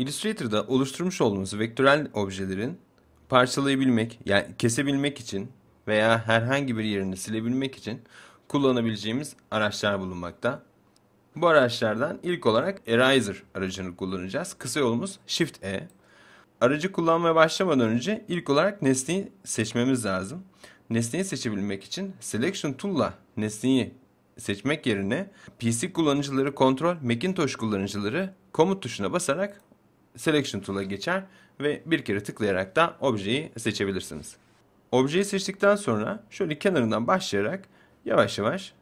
Illustrator'da oluşturmuş olduğunuz vektörel objelerin parçalayabilmek, yani kesebilmek için veya herhangi bir yerini silebilmek için kullanabileceğimiz araçlar bulunmakta. Bu araçlardan ilk olarak Eraser aracını kullanacağız. Kısa yolumuz Shift E. Aracı kullanmaya başlamadan önce ilk olarak nesneyi seçmemiz lazım. Nesneyi seçebilmek için Selection Tool'la nesneyi seçmek yerine PC kullanıcıları Ctrl, Macintosh kullanıcıları komut tuşuna basarak Selection Tool'a geçer ve bir kere tıklayarak da objeyi seçebilirsiniz. Objeyi seçtikten sonra şöyle kenarından başlayarak yavaş yavaş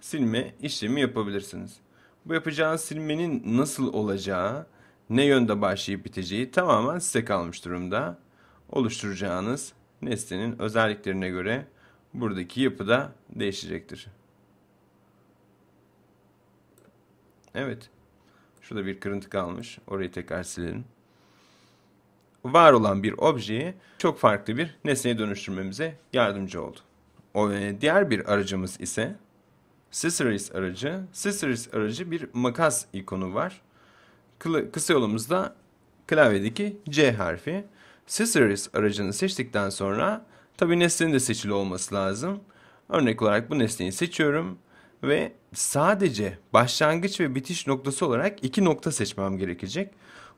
silme işlemi yapabilirsiniz. Bu yapacağınız silmenin nasıl olacağı, ne yönde başlayıp biteceği tamamen size kalmış durumda. Oluşturacağınız nesnenin özelliklerine göre buradaki yapı da değişecektir. Evet. Şurada bir kırıntı kalmış. Orayı tekrar silelim. Var olan bir objeyi çok farklı bir nesneye dönüştürmemize yardımcı oldu. O, e, diğer bir aracımız ise Ciceris aracı. Ciceris aracı bir makas ikonu var. kısa yolumuzda klavyedeki C harfi. Ciceris aracını seçtikten sonra tabi nesnenin de seçili olması lazım. Örnek olarak bu nesneyi seçiyorum ve sadece başlangıç ve bitiş noktası olarak iki nokta seçmem gerekecek.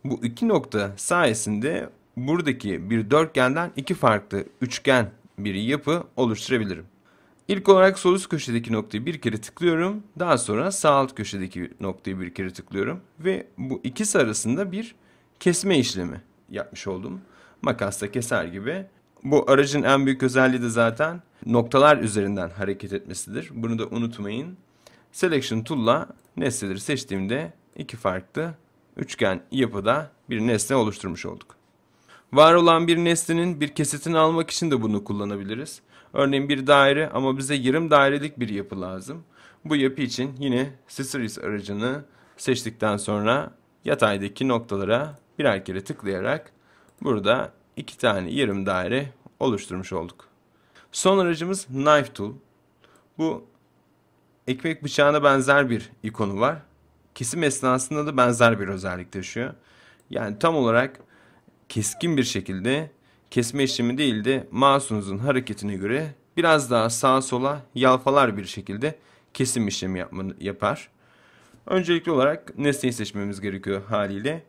Bu iki nokta sayesinde buradaki bir dörtgenden iki farklı üçgen bir yapı oluşturabilirim. İlk olarak sol üst köşedeki noktayı bir kere tıklıyorum. Daha sonra sağ alt köşedeki noktayı bir kere tıklıyorum. Ve bu ikisi arasında bir kesme işlemi yapmış oldum. Makasla keser gibi bu aracın en büyük özelliği de zaten noktalar üzerinden hareket etmesidir. Bunu da unutmayın. Selection Tool'la nesneleri seçtiğimde iki farklı üçgen yapıda bir nesne oluşturmuş olduk. Var olan bir nesnenin bir kesitini almak için de bunu kullanabiliriz. Örneğin bir daire ama bize yarım dairelik bir yapı lazım. Bu yapı için yine Ciceris aracını seçtikten sonra yataydaki noktalara birer kere tıklayarak burada iki tane yarım daire oluşturmuş olduk. Son aracımız Knife Tool. Bu ekmek bıçağına benzer bir ikonu var. Kesim esnasında da benzer bir özellik taşıyor. Yani tam olarak keskin bir şekilde kesme işlemi değil de mouse'unuzun hareketine göre biraz daha sağa sola yalfalar bir şekilde kesim işlemi yapma, yapar. Öncelikli olarak nesneyi seçmemiz gerekiyor haliyle.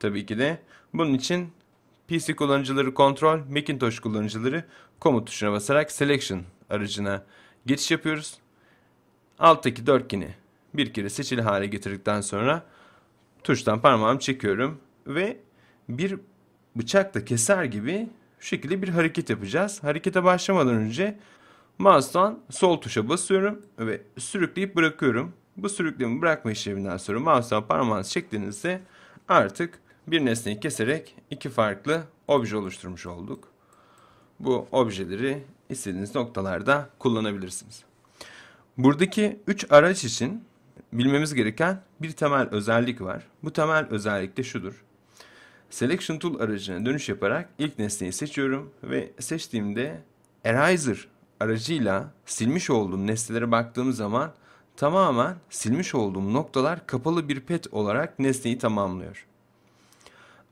Tabii ki de bunun için PC kullanıcıları Control, Macintosh kullanıcıları komut tuşuna basarak Selection aracına geçiş yapıyoruz. Alttaki dörtgeni bir kere seçili hale getirdikten sonra tuştan parmağımı çekiyorum ve bir bıçakla keser gibi şu şekilde bir hareket yapacağız. Harekete başlamadan önce mouse'dan sol tuşa basıyorum ve sürükleyip bırakıyorum. Bu sürükleme bırakma işleminden sonra mouse'dan parmağınızı çektiğinizde artık bir nesneyi keserek iki farklı obje oluşturmuş olduk. Bu objeleri istediğiniz noktalarda kullanabilirsiniz. Buradaki üç araç için bilmemiz gereken bir temel özellik var. Bu temel özellik de şudur. Selection Tool aracına dönüş yaparak ilk nesneyi seçiyorum ve seçtiğimde Eraser aracıyla silmiş olduğum nesnelere baktığım zaman tamamen silmiş olduğum noktalar kapalı bir pet olarak nesneyi tamamlıyor.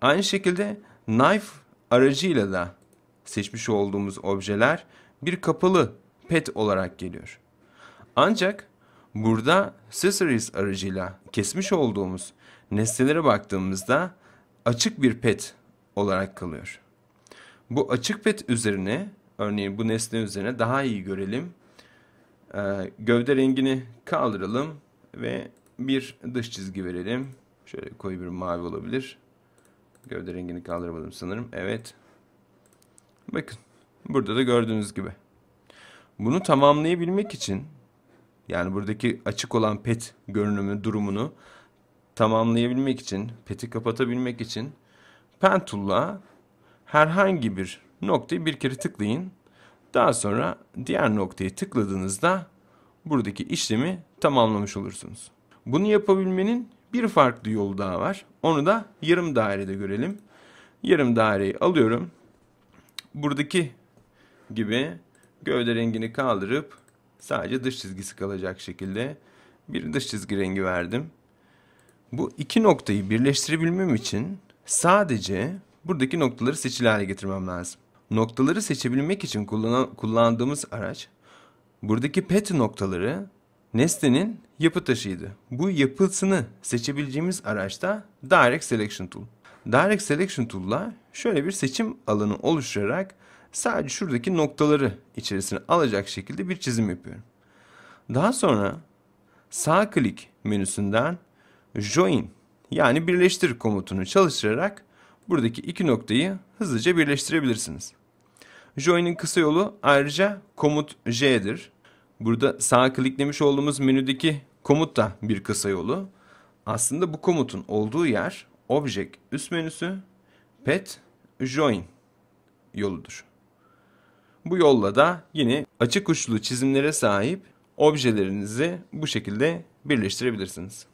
Aynı şekilde knife aracıyla da seçmiş olduğumuz objeler bir kapalı pet olarak geliyor. Ancak burada scissors aracıyla kesmiş olduğumuz nesnelere baktığımızda açık bir pet olarak kalıyor. Bu açık pet üzerine örneğin bu nesne üzerine daha iyi görelim. Ee, gövde rengini kaldıralım ve bir dış çizgi verelim. Şöyle koyu bir mavi olabilir. Gövde rengini kaldıramadım sanırım. Evet. Bakın. Burada da gördüğünüz gibi. Bunu tamamlayabilmek için yani buradaki açık olan pet görünümü durumunu tamamlayabilmek için, peti kapatabilmek için pen tool'la herhangi bir noktayı bir kere tıklayın. Daha sonra diğer noktayı tıkladığınızda buradaki işlemi tamamlamış olursunuz. Bunu yapabilmenin bir farklı yol daha var. Onu da yarım dairede görelim. Yarım daireyi alıyorum. Buradaki gibi gövde rengini kaldırıp sadece dış çizgisi kalacak şekilde bir dış çizgi rengi verdim. Bu iki noktayı birleştirebilmem için sadece buradaki noktaları seçili hale getirmem lazım. Noktaları seçebilmek için kullandığımız araç buradaki pet noktaları nesnenin yapı taşıydı. Bu yapısını seçebileceğimiz araç da Direct Selection Tool. Direct Selection Tool'la şöyle bir seçim alanı oluşturarak sadece şuradaki noktaları içerisine alacak şekilde bir çizim yapıyorum. Daha sonra sağ klik menüsünden Join yani birleştir komutunu çalıştırarak buradaki iki noktayı hızlıca birleştirebilirsiniz. Join'in kısa yolu ayrıca komut J'dir. Burada sağ kliklemiş olduğumuz menüdeki komut da bir kısa yolu. Aslında bu komutun olduğu yer Object üst menüsü Pet Join yoludur. Bu yolla da yine açık uçlu çizimlere sahip objelerinizi bu şekilde birleştirebilirsiniz.